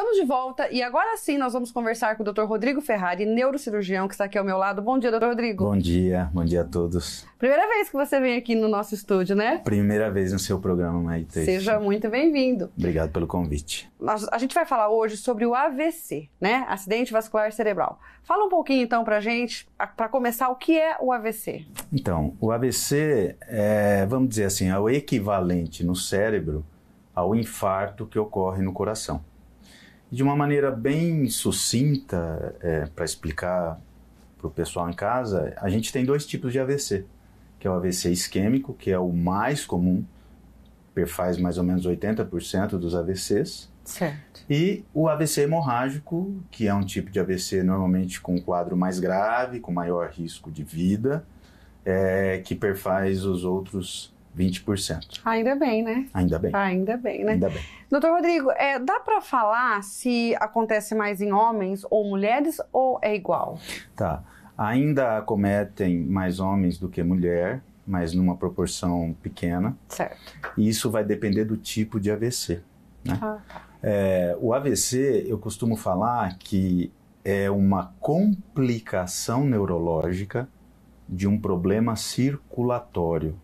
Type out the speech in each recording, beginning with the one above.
Estamos de volta e agora sim nós vamos conversar com o Dr. Rodrigo Ferrari, neurocirurgião que está aqui ao meu lado. Bom dia, Dr. Rodrigo. Bom dia, bom dia a todos. Primeira vez que você vem aqui no nosso estúdio, né? Primeira vez no seu programa, Maite. Seja muito bem-vindo. Obrigado pelo convite. Nós, a gente vai falar hoje sobre o AVC, né? Acidente vascular cerebral. Fala um pouquinho então pra gente, para começar, o que é o AVC? Então, o AVC é, vamos dizer assim, é o equivalente no cérebro ao infarto que ocorre no coração de uma maneira bem sucinta, é, para explicar para o pessoal em casa, a gente tem dois tipos de AVC, que é o AVC isquêmico, que é o mais comum, perfaz mais ou menos 80% dos AVCs, certo. e o AVC hemorrágico, que é um tipo de AVC normalmente com quadro mais grave, com maior risco de vida, é, que perfaz os outros 20%. Ainda bem, né? Ainda bem. Tá, ainda bem, né? Ainda bem. Doutor Rodrigo, é, dá para falar se acontece mais em homens ou mulheres ou é igual? Tá. Ainda acometem mais homens do que mulher, mas numa proporção pequena. Certo. E isso vai depender do tipo de AVC. Né? Ah, tá. é, o AVC, eu costumo falar que é uma complicação neurológica de um problema circulatório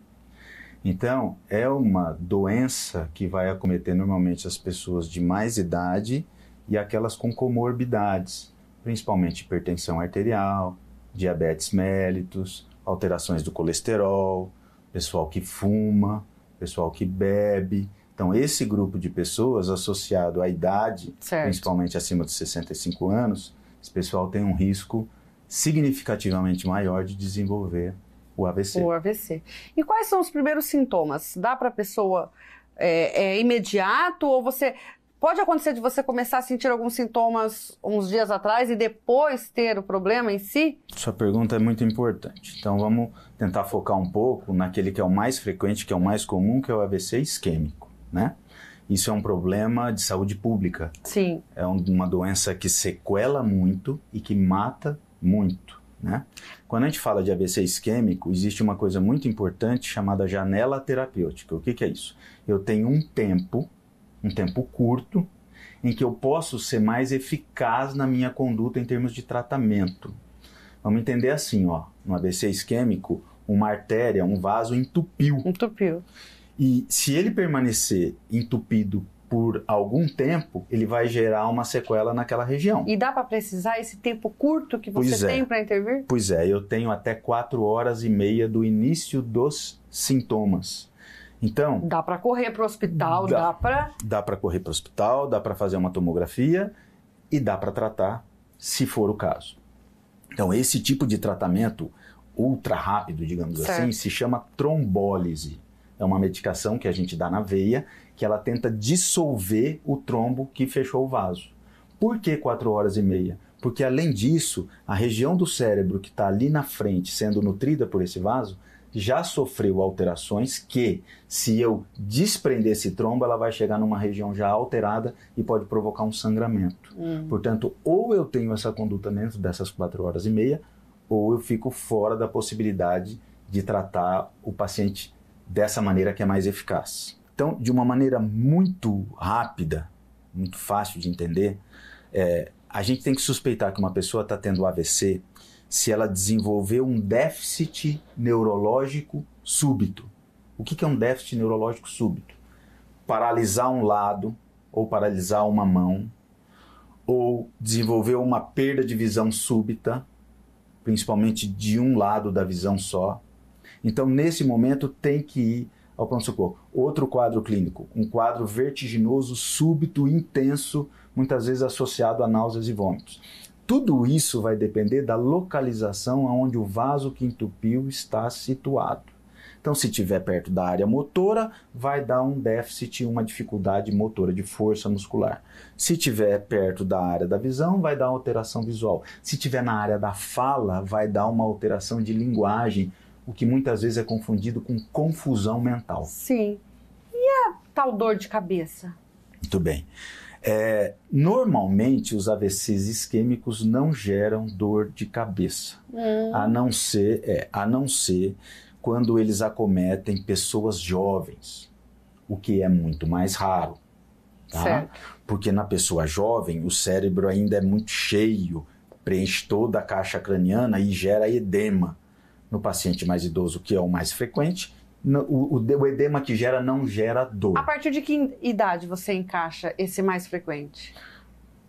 então, é uma doença que vai acometer normalmente as pessoas de mais idade e aquelas com comorbidades, principalmente hipertensão arterial, diabetes mellitus, alterações do colesterol, pessoal que fuma, pessoal que bebe. Então, esse grupo de pessoas associado à idade, certo. principalmente acima de 65 anos, esse pessoal tem um risco significativamente maior de desenvolver o AVC. O AVC. E quais são os primeiros sintomas? Dá para a pessoa é, é, imediato ou você pode acontecer de você começar a sentir alguns sintomas uns dias atrás e depois ter o problema em si? Sua pergunta é muito importante. Então vamos tentar focar um pouco naquele que é o mais frequente, que é o mais comum, que é o AVC isquêmico, né? Isso é um problema de saúde pública. Sim. É uma doença que sequela muito e que mata muito. Né? Quando a gente fala de AVC isquêmico, existe uma coisa muito importante chamada janela terapêutica. O que, que é isso? Eu tenho um tempo, um tempo curto, em que eu posso ser mais eficaz na minha conduta em termos de tratamento. Vamos entender assim, ó, no AVC isquêmico, uma artéria, um vaso entupiu. Entupiu. E se ele permanecer entupido por algum tempo, ele vai gerar uma sequela naquela região. E dá para precisar esse tempo curto que você pois é. tem para intervir? Pois é, eu tenho até 4 horas e meia do início dos sintomas. Então, dá para correr para o hospital, dá, dá para dá para correr para o hospital, dá para fazer uma tomografia e dá para tratar, se for o caso. Então, esse tipo de tratamento ultra rápido, digamos assim, certo. assim, se chama trombólise. É uma medicação que a gente dá na veia, que ela tenta dissolver o trombo que fechou o vaso. Por que 4 horas e meia? Porque além disso, a região do cérebro que está ali na frente sendo nutrida por esse vaso já sofreu alterações que, se eu desprender esse trombo, ela vai chegar numa região já alterada e pode provocar um sangramento. Hum. Portanto, ou eu tenho essa conduta dentro dessas 4 horas e meia, ou eu fico fora da possibilidade de tratar o paciente dessa maneira que é mais eficaz. Então, de uma maneira muito rápida, muito fácil de entender, é, a gente tem que suspeitar que uma pessoa está tendo AVC se ela desenvolveu um déficit neurológico súbito. O que, que é um déficit neurológico súbito? Paralisar um lado ou paralisar uma mão, ou desenvolver uma perda de visão súbita, principalmente de um lado da visão só, então, nesse momento, tem que ir ao pronto-socorro. Outro quadro clínico, um quadro vertiginoso, súbito, intenso, muitas vezes associado a náuseas e vômitos. Tudo isso vai depender da localização aonde o vaso que entupiu está situado. Então, se tiver perto da área motora, vai dar um déficit, uma dificuldade motora de força muscular. Se tiver perto da área da visão, vai dar uma alteração visual. Se tiver na área da fala, vai dar uma alteração de linguagem, o que muitas vezes é confundido com confusão mental. Sim. E a tal dor de cabeça? Muito bem. É, normalmente, os AVCs isquêmicos não geram dor de cabeça, hum. a não ser, é, a não ser quando eles acometem pessoas jovens, o que é muito mais raro. Tá? Certo. Porque na pessoa jovem, o cérebro ainda é muito cheio, preenche toda a caixa craniana e gera edema no paciente mais idoso, que é o mais frequente. o, o, edema que gera não gera dor. A partir de que idade você encaixa esse mais frequente?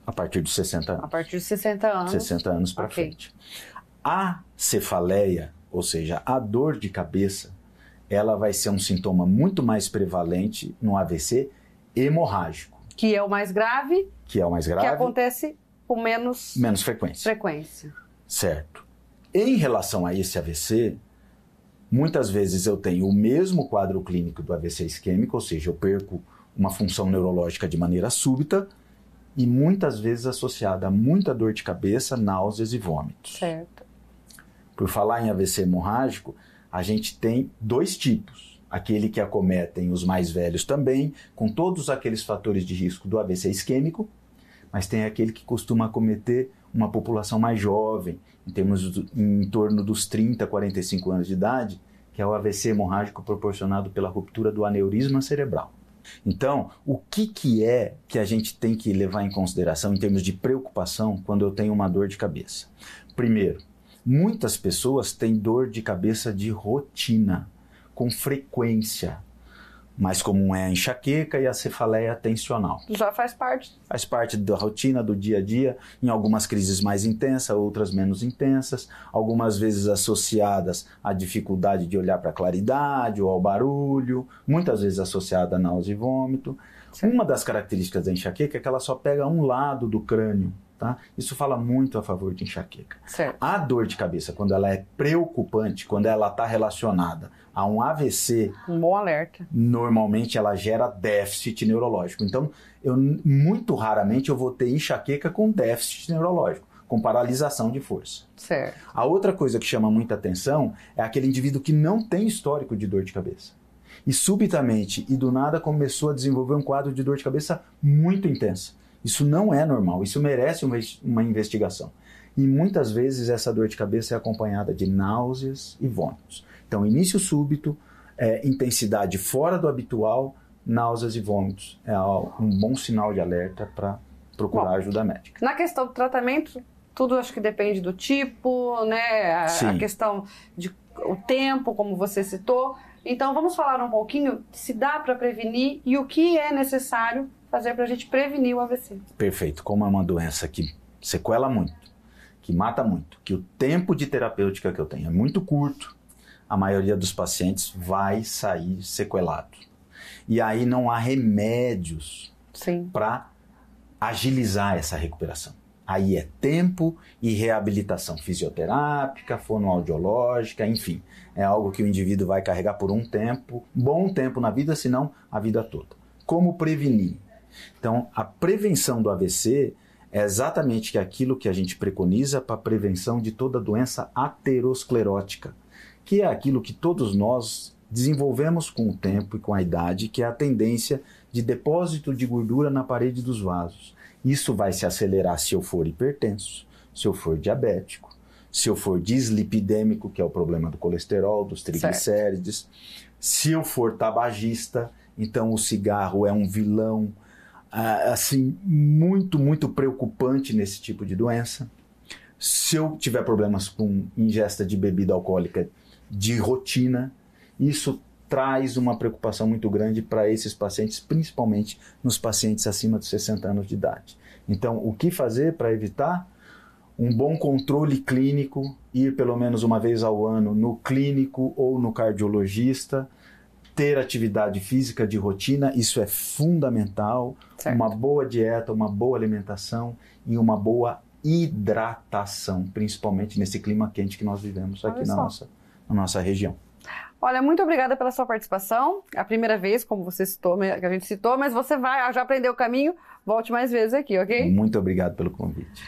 A partir dos 60 anos. A partir de 60 anos. 60 anos para okay. frente. A cefaleia, ou seja, a dor de cabeça, ela vai ser um sintoma muito mais prevalente no AVC hemorrágico. Que é o mais grave. Que é o mais grave. Que acontece com menos... Menos frequência. Frequência. Certo. Em relação a esse AVC, muitas vezes eu tenho o mesmo quadro clínico do AVC isquêmico, ou seja, eu perco uma função neurológica de maneira súbita e muitas vezes associada a muita dor de cabeça, náuseas e vômitos. Certo. Por falar em AVC hemorrágico, a gente tem dois tipos. Aquele que acometem os mais velhos também, com todos aqueles fatores de risco do AVC isquêmico, mas tem aquele que costuma acometer uma população mais jovem, em termos do, em torno dos 30, 45 anos de idade, que é o AVC hemorrágico proporcionado pela ruptura do aneurisma cerebral. Então, o que, que é que a gente tem que levar em consideração em termos de preocupação quando eu tenho uma dor de cabeça? Primeiro, muitas pessoas têm dor de cabeça de rotina, com frequência mais comum é a enxaqueca e a cefaleia tensional. Já faz parte? Faz parte da rotina, do dia a dia, em algumas crises mais intensas, outras menos intensas, algumas vezes associadas à dificuldade de olhar para a claridade ou ao barulho, muitas vezes associada a náusea e vômito. Certo. Uma das características da enxaqueca é que ela só pega um lado do crânio. Tá? Isso fala muito a favor de enxaqueca. Certo. A dor de cabeça, quando ela é preocupante, quando ela está relacionada a um AVC, um bom alerta. Normalmente ela gera déficit neurológico. Então, eu, muito raramente eu vou ter enxaqueca com déficit neurológico, com paralisação de força. Certo. A outra coisa que chama muita atenção é aquele indivíduo que não tem histórico de dor de cabeça. E subitamente e do nada começou a desenvolver um quadro de dor de cabeça muito intensa isso não é normal, isso merece uma, uma investigação. E muitas vezes essa dor de cabeça é acompanhada de náuseas e vômitos. Então, início súbito, é, intensidade fora do habitual, náuseas e vômitos. É um bom sinal de alerta para procurar bom, ajuda médica. Na questão do tratamento, tudo acho que depende do tipo, né? A, a questão de o tempo, como você citou. Então vamos falar um pouquinho se dá para prevenir e o que é necessário fazer para a gente prevenir o AVC. Perfeito. Como é uma doença que sequela muito, que mata muito, que o tempo de terapêutica que eu tenho é muito curto, a maioria dos pacientes vai sair sequelado. E aí não há remédios para agilizar essa recuperação. Aí é tempo e reabilitação fisioterápica, fonoaudiológica, enfim. É algo que o indivíduo vai carregar por um tempo, bom tempo na vida, se não a vida toda. Como prevenir? Então, a prevenção do AVC é exatamente aquilo que a gente preconiza para a prevenção de toda doença aterosclerótica, que é aquilo que todos nós desenvolvemos com o tempo e com a idade, que é a tendência de depósito de gordura na parede dos vasos. Isso vai se acelerar se eu for hipertenso, se eu for diabético, se eu for dislipidêmico, que é o problema do colesterol, dos triglicérides, certo. se eu for tabagista, então o cigarro é um vilão ah, assim muito muito preocupante nesse tipo de doença. Se eu tiver problemas com ingesta de bebida alcoólica de rotina, isso traz uma preocupação muito grande para esses pacientes, principalmente nos pacientes acima de 60 anos de idade. Então, o que fazer para evitar? Um bom controle clínico, ir pelo menos uma vez ao ano no clínico ou no cardiologista, ter atividade física de rotina, isso é fundamental. Certo. Uma boa dieta, uma boa alimentação e uma boa hidratação, principalmente nesse clima quente que nós vivemos aqui na nossa, na nossa região. Olha, muito obrigada pela sua participação. É a primeira vez, como você citou, que a gente citou, mas você vai, já aprendeu o caminho, volte mais vezes aqui, ok? Muito obrigado pelo convite.